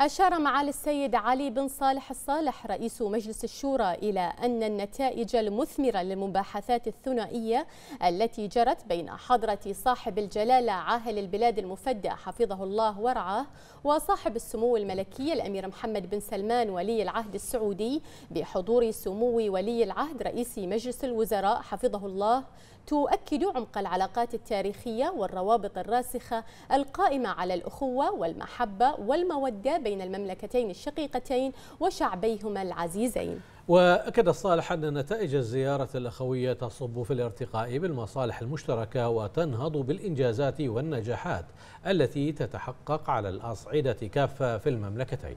أشار معالي السيد علي بن صالح الصالح رئيس مجلس الشورى إلى أن النتائج المثمرة للمباحثات الثنائية التي جرت بين حضرة صاحب الجلالة عاهل البلاد المفدى حفظه الله ورعاه وصاحب السمو الملكي الأمير محمد بن سلمان ولي العهد السعودي بحضور سمو ولي العهد رئيس مجلس الوزراء حفظه الله تؤكد عمق العلاقات التاريخية والروابط الراسخة القائمة على الأخوة والمحبة والمودة بين المملكتين الشقيقتين وشعبيهما العزيزين وأكد الصالح أن نتائج الزيارة الأخوية تصب في الارتقاء بالمصالح المشتركة وتنهض بالإنجازات والنجاحات التي تتحقق على الأصعدة كافة في المملكتين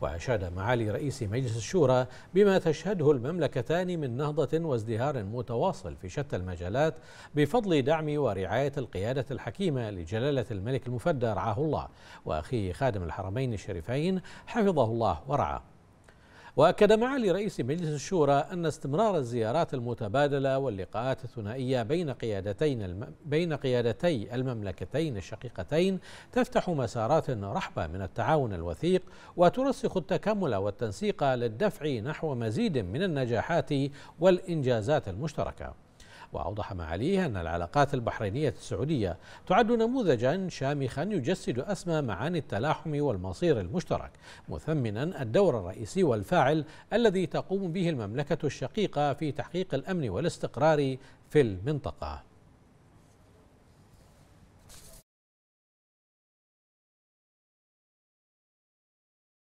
وأشاد معالي رئيس مجلس الشورى بما تشهده المملكتان من نهضة وازدهار متواصل في شتى المجالات بفضل دعم ورعاية القيادة الحكيمة لجلالة الملك المفدى رعاه الله وأخيه خادم الحرمين الشريفين حفظه الله ورعاه وأكد معالي رئيس مجلس الشورى أن استمرار الزيارات المتبادلة واللقاءات الثنائية بين قيادتين الم... بين قيادتي المملكتين الشقيقتين تفتح مسارات رحبة من التعاون الوثيق وترسخ التكامل والتنسيق للدفع نحو مزيد من النجاحات والإنجازات المشتركة وأوضح معاليه أن العلاقات البحرينية السعودية تعد نموذجا شامخا يجسد أسمى معاني التلاحم والمصير المشترك مثمنا الدور الرئيسي والفاعل الذي تقوم به المملكة الشقيقة في تحقيق الأمن والاستقرار في المنطقة